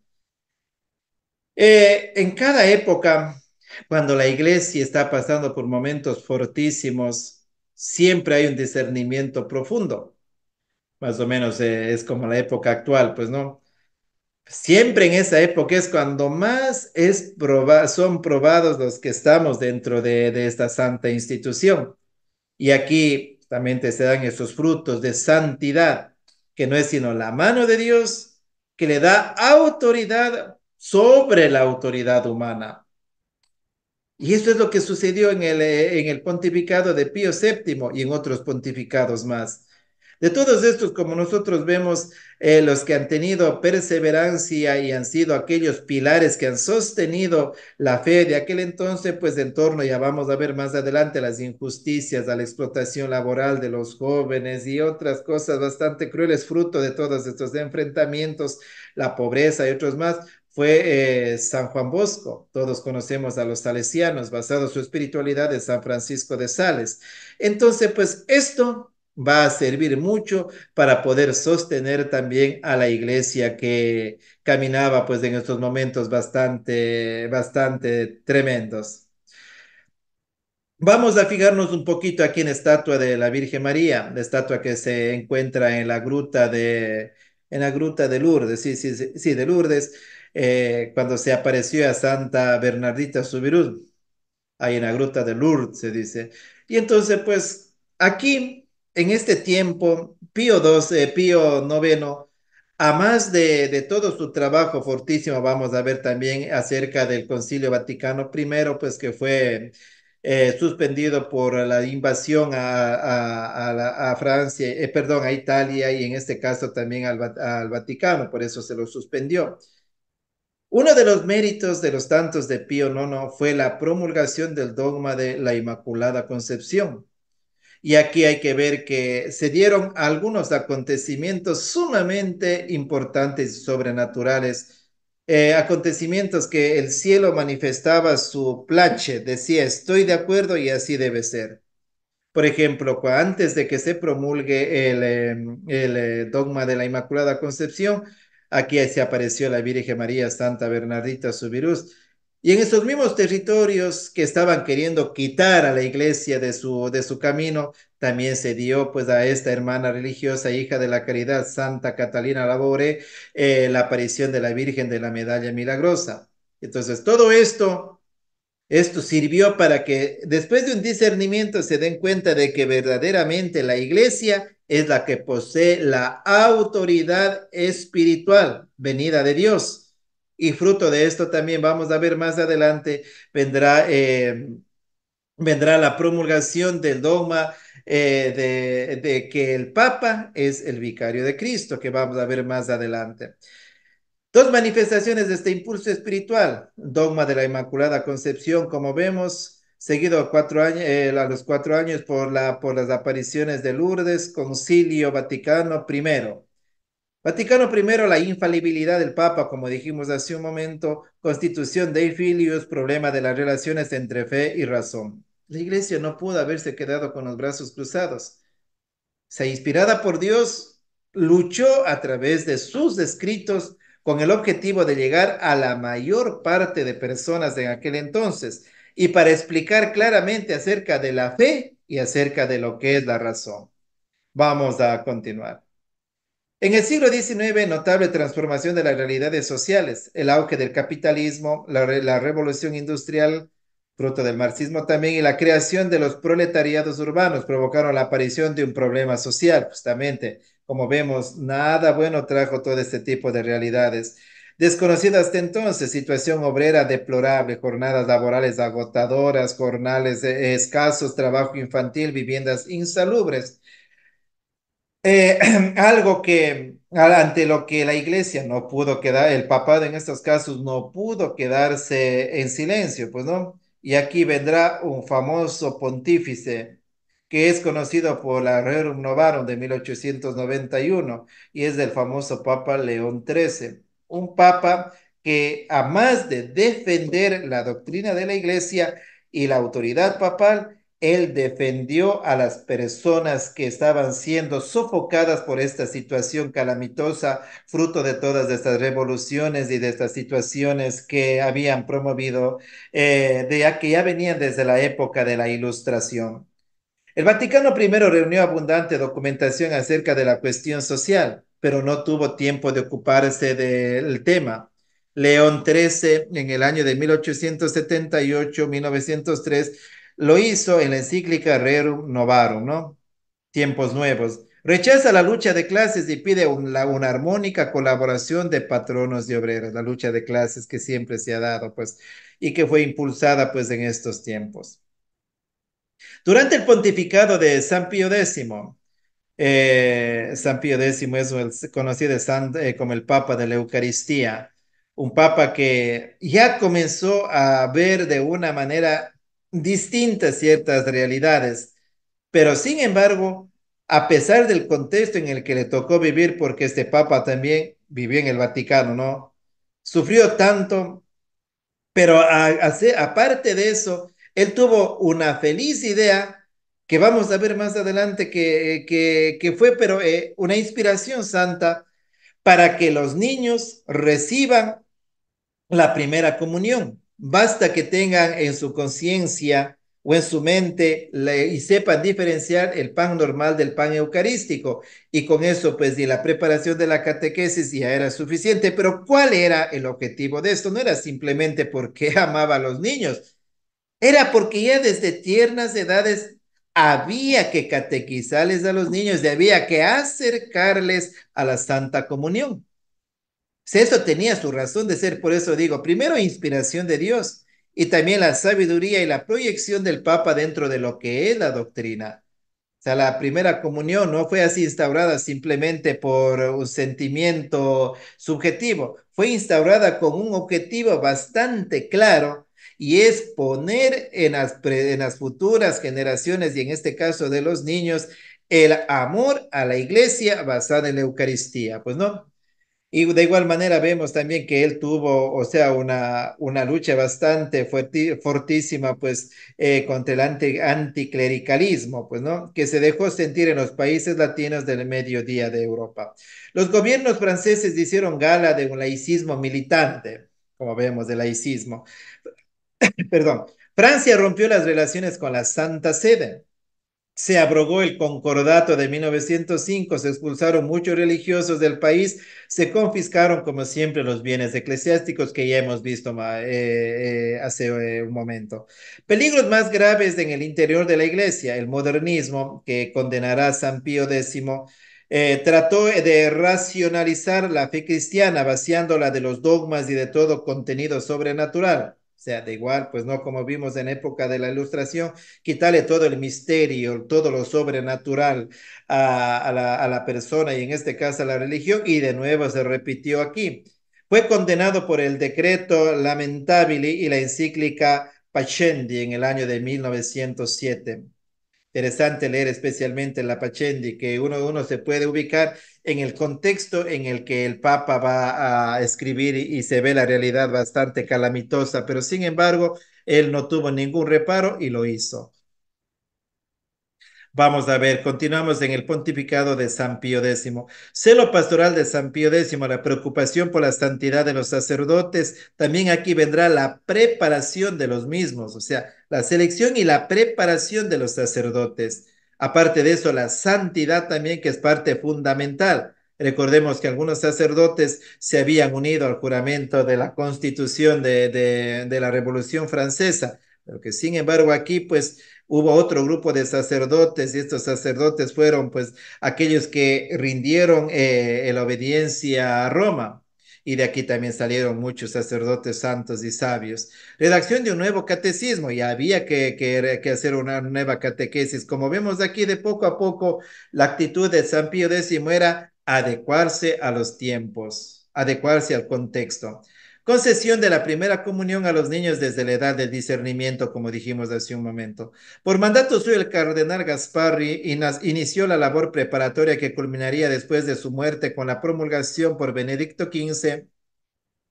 en cada época cuando la iglesia está pasando por momentos fortísimos, siempre hay un discernimiento profundo. Más o menos eh, es como la época actual, pues no. Siempre en esa época es cuando más es son probados los que estamos dentro de, de esta santa institución. Y aquí también te se dan esos frutos de santidad, que no es sino la mano de Dios que le da autoridad sobre la autoridad humana. Y esto es lo que sucedió en el, eh, en el pontificado de Pío VII y en otros pontificados más. De todos estos, como nosotros vemos, eh, los que han tenido perseverancia y han sido aquellos pilares que han sostenido la fe de aquel entonces, pues en torno, ya vamos a ver más adelante, las injusticias, a la explotación laboral de los jóvenes y otras cosas bastante crueles, fruto de todos estos enfrentamientos, la pobreza y otros más, fue eh, San Juan Bosco. Todos conocemos a los salesianos, basado su espiritualidad de San Francisco de Sales. Entonces, pues esto va a servir mucho para poder sostener también a la iglesia que caminaba pues en estos momentos bastante, bastante tremendos. Vamos a fijarnos un poquito aquí en la estatua de la Virgen María, la estatua que se encuentra en la gruta de, en la gruta de Lourdes, sí, sí, sí, de Lourdes. Eh, cuando se apareció a Santa Bernardita Subirud, ahí en la gruta de Lourdes, se dice. Y entonces, pues aquí, en este tiempo, Pío XII, eh, Pío IX, a más de, todo su trabajo fortísimo, vamos a ver también acerca del Concilio Vaticano I, pues que fue eh, suspendido por la invasión a, Francia, perdón, a Italia y en este caso también al Vaticano, por eso se lo suspendió. Uno de los méritos de los tantos de Pío IX fue la promulgación del dogma de la Inmaculada Concepción. Y aquí hay que ver que se dieron algunos acontecimientos sumamente importantes y sobrenaturales, eh, acontecimientos que el cielo manifestaba su plache, decía, estoy de acuerdo y así debe ser. Por ejemplo, antes de que se promulgue el, em, el eh, dogma de la Inmaculada Concepción, Aquí se apareció la Virgen María Santa Bernardita Subirús. Y en esos mismos territorios que estaban queriendo quitar a la iglesia de su, de su camino, también se dio pues a esta hermana religiosa, hija de la caridad, Santa Catalina Labore, eh, la aparición de la Virgen de la Medalla Milagrosa. Entonces, todo esto, esto sirvió para que después de un discernimiento se den cuenta de que verdaderamente la iglesia es la que posee la autoridad espiritual venida de Dios. Y fruto de esto también vamos a ver más adelante, vendrá, eh, vendrá la promulgación del dogma eh, de, de que el Papa es el vicario de Cristo, que vamos a ver más adelante. Dos manifestaciones de este impulso espiritual, dogma de la Inmaculada Concepción, como vemos, seguido a, cuatro eh, a los cuatro años por, las apariciones de Lourdes, Concilio Vaticano I. Vaticano I, la infalibilidad del Papa, como dijimos hace un momento, constitución de filios, problema de las relaciones entre fe y razón. La Iglesia no pudo haberse quedado con los brazos cruzados. Se inspirada por Dios, luchó a través de sus escritos con el objetivo de llegar a la mayor parte de personas de aquel entonces, y para explicar claramente acerca de la fe y acerca de lo que es la razón. Vamos a continuar. En el siglo XIX, notable transformación de las realidades sociales, el auge del capitalismo, la, revolución industrial, fruto del marxismo también, y la creación de los proletariados urbanos provocaron la aparición de un problema social, justamente. Como vemos, nada bueno trajo todo este tipo de realidades. Desconocida hasta entonces, situación obrera deplorable, jornadas laborales agotadoras, jornales escasos, trabajo infantil, viviendas insalubres. Eh, algo que ante lo que la iglesia no pudo quedar, el papado en estos casos no pudo quedarse en silencio, pues no. Y aquí vendrá un famoso pontífice que es conocido por la Rerum Novarum de 1891 y es del famoso Papa León XIII un papa que, a más de defender la doctrina de la iglesia y la autoridad papal, él defendió a las personas que estaban siendo sofocadas por esta situación calamitosa, fruto de todas estas revoluciones y de estas situaciones que habían promovido, eh, de, que ya venían desde la época de la Ilustración. El Vaticano I reunió abundante documentación acerca de la cuestión social pero no tuvo tiempo de ocuparse del tema. León XIII, en el año de 1878-1903, lo hizo en la encíclica Rerum Novarum, ¿no? Tiempos nuevos. Rechaza la lucha de clases y pide una armónica colaboración de patronos y obreros, la lucha de clases que siempre se ha dado, pues, y que fue impulsada, pues, en estos tiempos. Durante el pontificado de San Pío X, eh, San Pío X es conocido eh, como el Papa de la Eucaristía, un Papa que ya comenzó a ver de una manera distinta ciertas realidades, pero sin embargo, a pesar del contexto en el que le tocó vivir, porque este Papa también vivió en el Vaticano, ¿no? Sufrió tanto, pero aparte de eso, él tuvo una feliz idea que vamos a ver más adelante que, fue pero eh, una inspiración santa para que los niños reciban la primera comunión. Basta que tengan en su conciencia o en su mente y sepan diferenciar el pan normal del pan eucarístico. Y con eso, pues, de la preparación de la catequesis ya era suficiente. Pero ¿cuál era el objetivo de esto? No era simplemente porque amaba a los niños. Era porque ya desde tiernas edades había que catequizarles a los niños, había que acercarles a la Santa Comunión. Eso tenía su razón de ser, por eso digo, primero inspiración de Dios y también la sabiduría y la proyección del Papa dentro de lo que es la doctrina. O sea, la primera comunión no fue así instaurada simplemente por un sentimiento subjetivo, fue instaurada con un objetivo bastante claro y es poner en las, las futuras generaciones y en este caso de los niños el amor a la iglesia basada en la Eucaristía, pues no. Y de igual manera vemos también que él tuvo, o sea, una, una lucha bastante fortísima, pues, eh, contra el anticlericalismo, pues, ¿no? Que se dejó sentir en los países latinos del mediodía de Europa. Los gobiernos franceses hicieron gala de un laicismo militante, como vemos, del laicismo, perdón, Francia rompió las relaciones con la Santa Sede. Se abrogó el concordato de 1905, se expulsaron muchos religiosos del país, se confiscaron, como siempre, los bienes eclesiásticos que ya hemos visto eh, eh, hace eh, un momento. Peligros más graves en el interior de la iglesia, el modernismo, que condenará San Pío X, trató de racionalizar la fe cristiana, vaciándola de los dogmas y de todo contenido sobrenatural sea de igual, pues no como vimos en época de la ilustración, quitarle todo el misterio, todo lo sobrenatural a, la, a la persona y en este caso a la religión y de nuevo se repitió aquí. Fue condenado por el decreto Lamentabili y la encíclica Pacendi en el año de 1907 interesante leer especialmente la Pachendi, que uno, uno se puede ubicar en el contexto en el que el Papa va a escribir y se ve la realidad bastante calamitosa, pero sin embargo, él no tuvo ningún reparo y lo hizo. Vamos a ver, continuamos en el pontificado de San Pío X. Celo pastoral de San Pío X, la preocupación por la santidad de los sacerdotes. También aquí vendrá la preparación de los mismos, o sea, la selección y la preparación de los sacerdotes. Aparte de eso, la santidad también, que es parte fundamental. Recordemos que algunos sacerdotes se habían unido al juramento de la constitución de, de la Revolución Francesa, pero que sin embargo aquí, pues, hubo otro grupo de sacerdotes y estos sacerdotes fueron pues aquellos que rindieron eh, la obediencia a Roma. Y de aquí también salieron muchos sacerdotes santos y sabios. Redacción de un nuevo catecismo. y había que, que hacer una nueva catequesis. Como vemos aquí, de poco a poco, la actitud de San Pío X era adecuarse a los tiempos, adecuarse al contexto. Concesión de la primera comunión a los niños desde la edad del discernimiento, como dijimos hace un momento. Por mandato suyo, el cardenal Gasparri inició la labor preparatoria que culminaría después de su muerte con la promulgación por Benedicto XV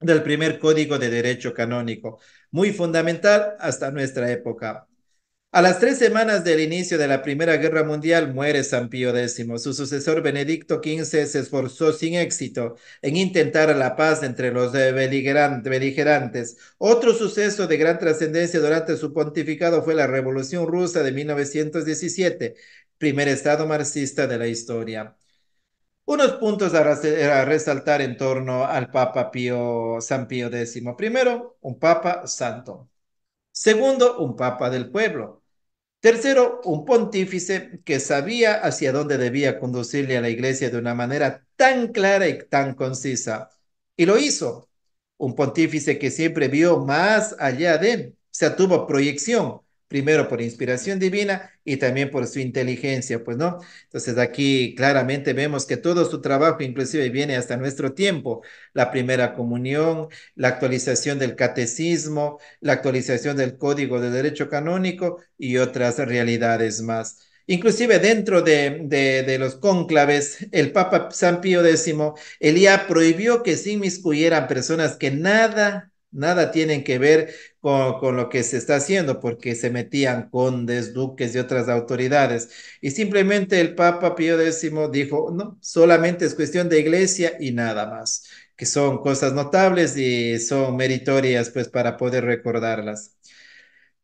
del primer Código de Derecho Canónico, muy fundamental hasta nuestra época. A las tres semanas del inicio de la Primera Guerra Mundial muere San Pío X. Su sucesor Benedicto XV se esforzó sin éxito en intentar la paz entre los beligerantes. Otro suceso de gran trascendencia durante su pontificado fue la Revolución Rusa de 1917, primer estado marxista de la historia. Unos puntos a, resaltar en torno al Papa Pío San Pío X. Primero, un Papa santo. Segundo, un papa del pueblo. Tercero, un pontífice que sabía hacia dónde debía conducirle a la iglesia de una manera tan clara y tan concisa. Y lo hizo. Un pontífice que siempre vio más allá de él, o sea, tuvo proyección, primero por inspiración divina y también por su inteligencia, pues, ¿no? Entonces aquí claramente vemos que todo su trabajo inclusive viene hasta nuestro tiempo, la primera comunión, la actualización del catecismo, la actualización del código de derecho canónico y otras realidades más. Inclusive dentro de, los cónclaves, el Papa San Pío X, elías prohibió que se inmiscuyeran personas que nada nada tienen que ver con, lo que se está haciendo, porque se metían condes, duques y otras autoridades. Y simplemente el Papa Pío X dijo, no, solamente es cuestión de iglesia y nada más, que son cosas notables y son meritorias pues para poder recordarlas.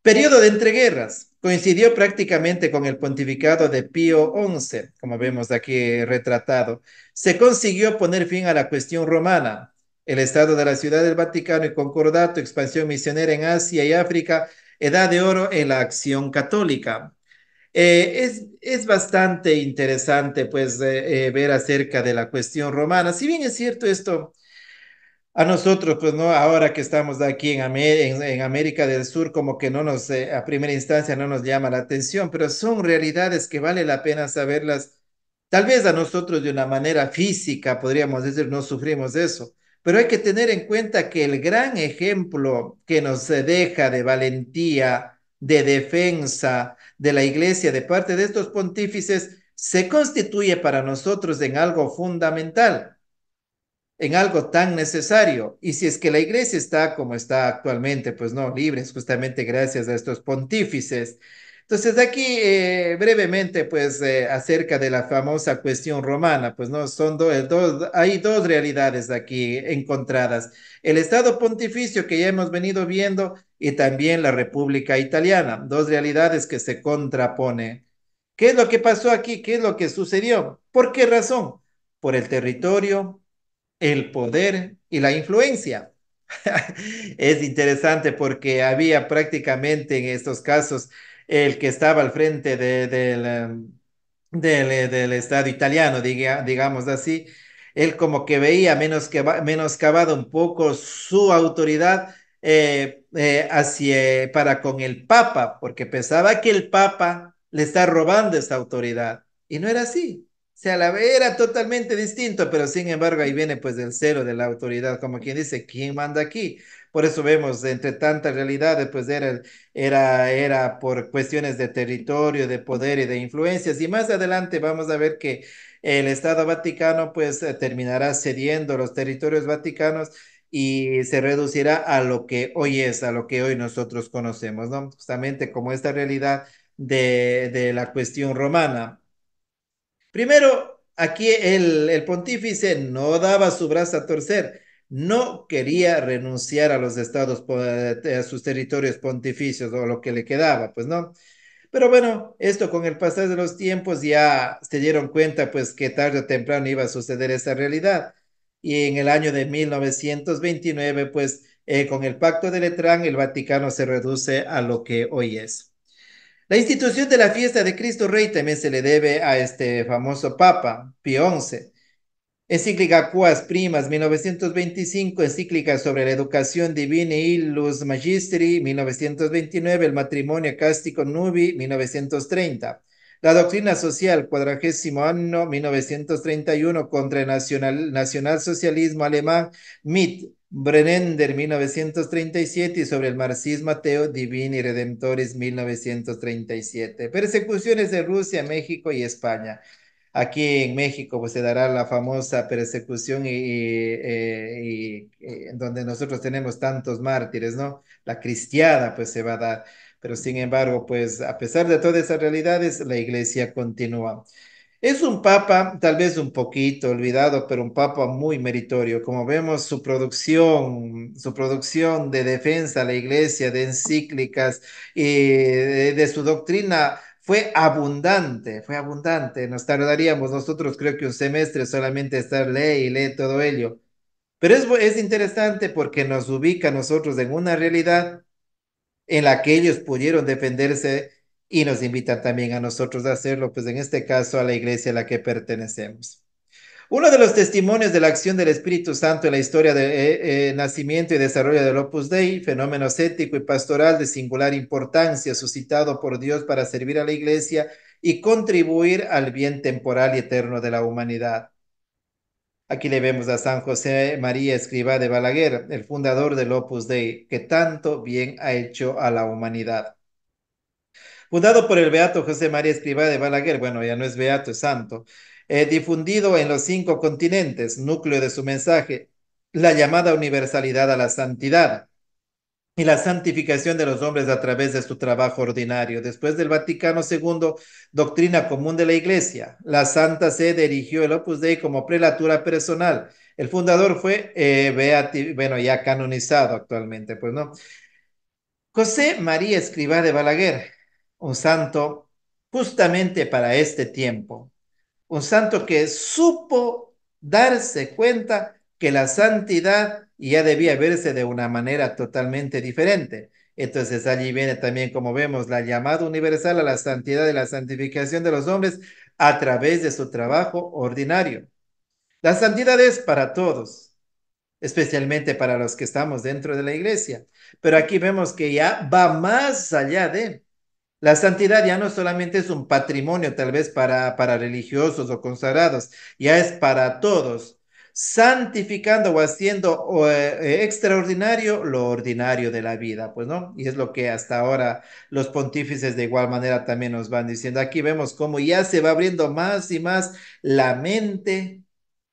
Periodo de entreguerras. Coincidió prácticamente con el pontificado de Pío XI, como vemos aquí retratado. Se consiguió poner fin a la cuestión romana, el Estado de la Ciudad del Vaticano y Concordato, expansión misionera en Asia y África, Edad de Oro en la Acción Católica. Eh, es, es, bastante interesante pues eh, eh, ver acerca de la cuestión romana. Si bien es cierto esto, a nosotros pues no, ahora que estamos aquí en, en, América del Sur como que no nos, a primera instancia no nos llama la atención, pero son realidades que vale la pena saberlas. Tal vez a nosotros de una manera física, podríamos decir, no sufrimos eso, pero hay que tener en cuenta que el gran ejemplo que nos deja de valentía, de defensa de la iglesia de parte de estos pontífices, se constituye para nosotros en algo fundamental, en algo tan necesario. Y si es que la iglesia está como está actualmente, pues no, libre, es justamente gracias a estos pontífices entonces, aquí eh, brevemente, pues, eh, acerca de la famosa cuestión romana, pues, ¿no? Son dos, hay dos realidades aquí encontradas. El Estado pontificio que ya hemos venido viendo y también la República Italiana, dos realidades que se contraponen. ¿Qué es lo que pasó aquí? ¿Qué es lo que sucedió? ¿Por qué razón? Por el territorio, el poder y la influencia. es interesante porque había prácticamente en estos casos el que estaba al frente del, Estado italiano, diga, digamos así, él como que veía menos que, menoscabado un poco su autoridad hacia, eh, eh, eh, para con el Papa, porque pensaba que el Papa le está robando esa autoridad. Y no era así era totalmente distinto, pero sin embargo ahí viene pues del cero de la autoridad, como quien dice, ¿quién manda aquí? Por eso vemos, entre tantas realidades, pues era, era, era por cuestiones de territorio, de poder y de influencias. Y más adelante vamos a ver que el Estado Vaticano pues eh, terminará cediendo los territorios vaticanos y se reducirá a lo que hoy es, a lo que hoy nosotros conocemos, ¿no? Justamente como esta realidad de, de la cuestión romana. Primero, aquí el, pontífice no daba su brazo a torcer, no quería renunciar a los estados, eh, a sus territorios pontificios o lo que le quedaba, pues no. Pero bueno, esto con el pasar de los tiempos ya se dieron cuenta pues que tarde o temprano iba a suceder esa realidad. Y en el año de 1929 pues eh, con el pacto de Letrán el Vaticano se reduce a lo que hoy es. La institución de la fiesta de Cristo Rey también se le debe a este famoso Papa, Pío XI. Encíclica Cuas Primas, 1925, encíclica sobre la educación divina y luz magistri, 1929, el matrimonio cástico nubi, 1930. La doctrina social, cuadragésimo año, 1931, contra el nacional, socialismo alemán, MIT, Brenender, 1937, y sobre el marxismo ateo Divini Redemptoris, 1937. Persecuciones de Rusia, México y España. Aquí en México pues, se dará la famosa persecución y, eh, eh, donde nosotros tenemos tantos mártires, ¿no? La cristiana pues se va a dar. Pero sin embargo, pues a pesar de todas esas realidades, la iglesia continúa. Es un papa tal vez un poquito olvidado, pero un papa muy meritorio. Como vemos, su producción, su producción de defensa a la iglesia, de encíclicas y de, su doctrina fue abundante, fue abundante. Nos tardaríamos nosotros creo que un semestre solamente estar ley y todo ello. Pero es, es interesante porque nos ubica a nosotros en una realidad en la que ellos pudieron defenderse y nos invitan también a nosotros a hacerlo, pues en este caso a la iglesia a la que pertenecemos. Uno de los testimonios de la acción del Espíritu Santo en la historia de eh, eh, nacimiento y desarrollo del Opus Dei, fenómeno ético y pastoral de singular importancia suscitado por Dios para servir a la iglesia y contribuir al bien temporal y eterno de la humanidad. Aquí le vemos a San José María escriba de Balaguer, el fundador del Opus Dei, que tanto bien ha hecho a la humanidad fundado por el Beato José María Escrivá de Balaguer, bueno, ya no es Beato, es santo, eh, difundido en los cinco continentes, núcleo de su mensaje, la llamada universalidad a la santidad y la santificación de los hombres a través de su trabajo ordinario. Después del Vaticano II, doctrina común de la Iglesia, la Santa Sede erigió el Opus Dei como prelatura personal. El fundador fue eh, Beati, bueno, ya canonizado actualmente, pues no. José María Escrivá de Balaguer, un santo justamente para este tiempo, un santo que supo darse cuenta que la santidad ya debía verse de una manera totalmente diferente. Entonces allí viene también, como vemos, la llamada universal a la santidad y la santificación de los hombres a través de su trabajo ordinario. La santidad es para todos, especialmente para los que estamos dentro de la iglesia. Pero aquí vemos que ya va más allá de, la santidad ya no solamente es un patrimonio tal vez para, para religiosos o consagrados, ya es para todos, santificando o haciendo eh, eh, extraordinario lo ordinario de la vida, pues, ¿no? Y es lo que hasta ahora los pontífices de igual manera también nos van diciendo. Aquí vemos cómo ya se va abriendo más y más la mente,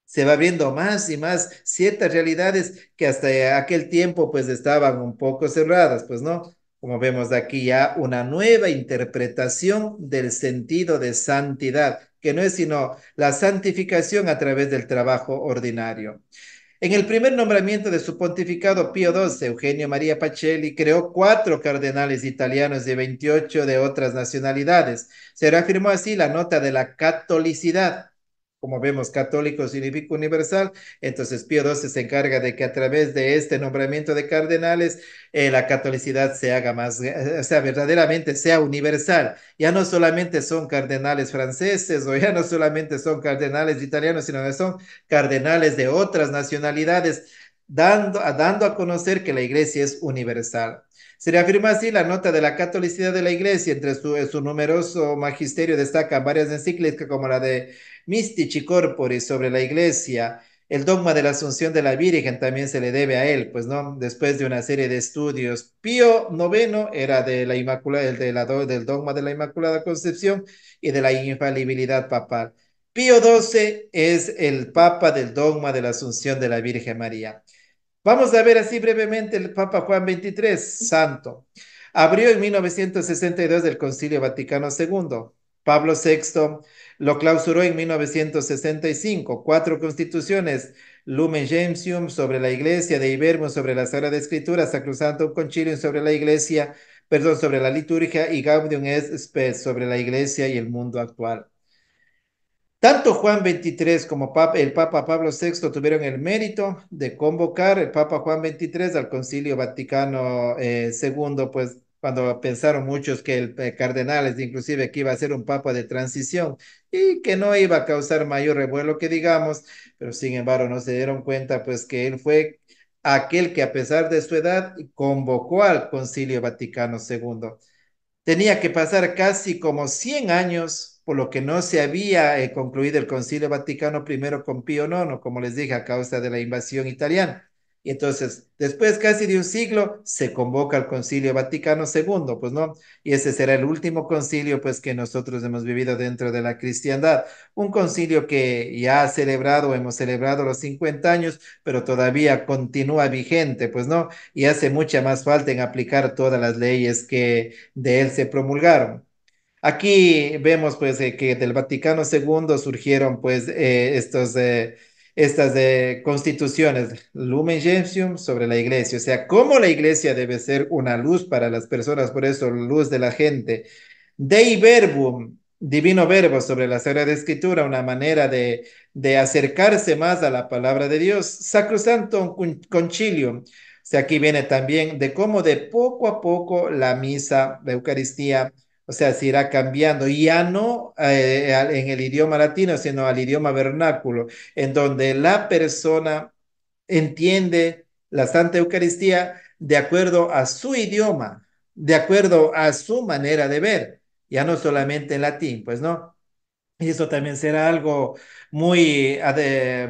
se va abriendo más y más ciertas realidades que hasta aquel tiempo pues estaban un poco cerradas, pues, ¿no? como vemos aquí ya, una nueva interpretación del sentido de santidad, que no es sino la santificación a través del trabajo ordinario. En el primer nombramiento de su pontificado, Pío XII, Eugenio María Pacelli creó cuatro cardenales italianos de 28 de otras nacionalidades. Se reafirmó así la nota de la catolicidad como vemos, católico significa universal, entonces Pío XII se encarga de que a través de este nombramiento de cardenales eh, la catolicidad se haga más, eh, o sea, verdaderamente sea universal. Ya no solamente son cardenales franceses o ya no solamente son cardenales italianos, sino que son cardenales de otras nacionalidades, dando, dando a conocer que la iglesia es universal. Se reafirma así la nota de la catolicidad de la iglesia. Entre su, su numeroso magisterio destacan varias encíclicas como la de mystici corporis, sobre la iglesia. El dogma de la Asunción de la Virgen también se le debe a él, pues no, después de una serie de estudios. Pío IX era de la del dogma de la Inmaculada Concepción y de la infalibilidad papal. Pío XII es el papa del dogma de la Asunción de la Virgen María. Vamos a ver así brevemente el Papa Juan XXIII, santo. Abrió en 1962 el Concilio Vaticano II. Pablo VI lo clausuró en 1965. Cuatro constituciones, Lumen Gentium sobre la Iglesia, de Ibermo sobre la Sagrada Escritura, Sacrosantum Concilium sobre la Iglesia, perdón, sobre la liturgia y Gaudium et Spes sobre la Iglesia y el mundo actual. Tanto Juan XXIII como el Papa Pablo VI tuvieron el mérito de convocar el Papa Juan XXIII al Concilio Vaticano II, eh, pues cuando pensaron muchos que el eh, cardenal es, inclusive que iba a ser un papa de transición y que no iba a causar mayor revuelo que digamos, pero sin embargo no se dieron cuenta pues que él fue aquel que a pesar de su edad convocó al Concilio Vaticano II. Tenía que pasar casi como 100 años por lo que no se había eh, concluido el Concilio Vaticano I con Pío IX, como les dije, a causa de la invasión italiana. Y entonces, después casi de un siglo, se convoca el Concilio Vaticano II, pues no, y ese será el último concilio, pues que nosotros hemos vivido dentro de la cristiandad. Un concilio que ya ha celebrado, hemos celebrado los 50 años, pero todavía continúa vigente, pues no, y hace mucha más falta en aplicar todas las leyes que de él se promulgaron. Aquí vemos pues eh, que del Vaticano II surgieron pues eh, estos... Eh, estas de constituciones, Lumen Gentium, sobre la iglesia, o sea, cómo la iglesia debe ser una luz para las personas, por eso luz de la gente. Dei verbum, divino verbo sobre la Sagrada Escritura, una manera de, de acercarse más a la palabra de Dios. Sacrosanto concilium, o sea, aquí viene también de cómo de poco a poco la misa, la Eucaristía, o sea, se irá cambiando, y ya no eh, en el idioma latino, sino al idioma vernáculo, en donde la persona entiende la Santa Eucaristía de acuerdo a su idioma, de acuerdo a su manera de ver, ya no solamente en latín, pues no. Y eso también será algo muy,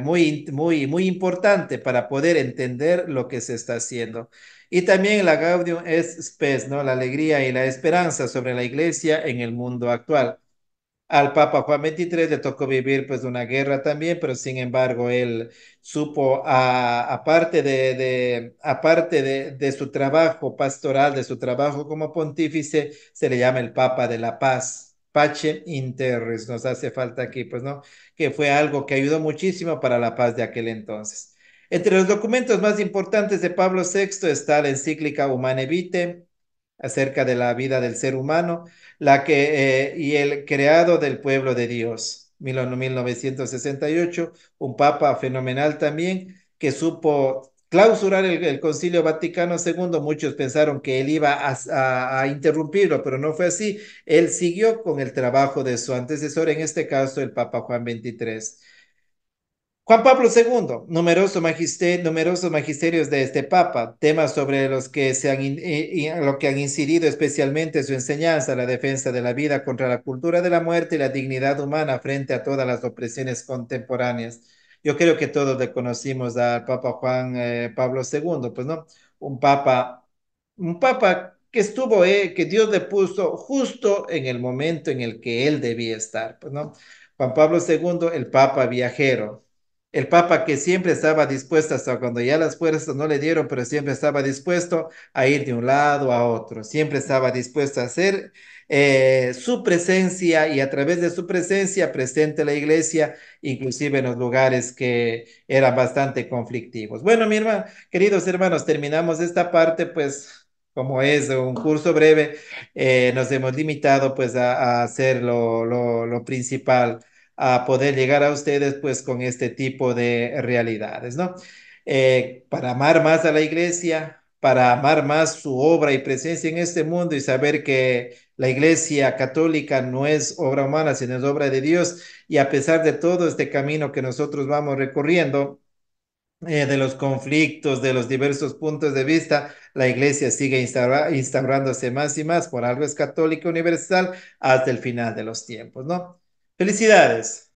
muy, muy, muy importante para poder entender lo que se está haciendo. Y también la Gaudium es Spes, ¿no? La alegría y la esperanza sobre la iglesia en el mundo actual. Al Papa Juan XXIII le tocó vivir pues una guerra también, pero sin embargo él supo, aparte de, su trabajo pastoral, de su trabajo como pontífice, se le llama el Papa de la Paz. Pache Interres, nos hace falta aquí, pues, ¿no? Que fue algo que ayudó muchísimo para la paz de aquel entonces. Entre los documentos más importantes de Pablo VI está la encíclica Humane Vitae, acerca de la vida del ser humano, la que eh, y el creado del pueblo de Dios. 1968, un papa fenomenal también que supo clausurar el, Concilio Vaticano II. Muchos pensaron que él iba a, a, interrumpirlo, pero no fue así. Él siguió con el trabajo de su antecesor, en este caso el Papa Juan XXIII. Juan Pablo II, numerosos magisterios de este Papa, temas sobre los que, se han, eh, lo que han incidido especialmente su enseñanza, la defensa de la vida contra la cultura de la muerte y la dignidad humana frente a todas las opresiones contemporáneas. Yo creo que todos le conocimos al Papa Juan eh, Pablo II, pues no, un Papa, un Papa que estuvo, eh, que Dios le puso justo en el momento en el que él debía estar, pues no. Juan Pablo II, el Papa viajero, el Papa que siempre estaba dispuesto, hasta cuando ya las fuerzas no le dieron, pero siempre estaba dispuesto a ir de un lado a otro, siempre estaba dispuesto a hacer eh, su presencia y a través de su presencia presente la iglesia, inclusive en los lugares que eran bastante conflictivos. Bueno, mi hermano, queridos hermanos, terminamos esta parte, pues como es un curso breve, eh, nos hemos limitado pues a, hacer lo principal a poder llegar a ustedes pues con este tipo de realidades, ¿no? Eh, para amar más a la iglesia, para amar más su obra y presencia en este mundo y saber que la iglesia católica no es obra humana, sino es obra de Dios. Y a pesar de todo este camino que nosotros vamos recorriendo, eh, de los conflictos, de los diversos puntos de vista, la iglesia sigue instaurándose más y más, por algo es católica universal hasta el final de los tiempos, ¿no? felicidades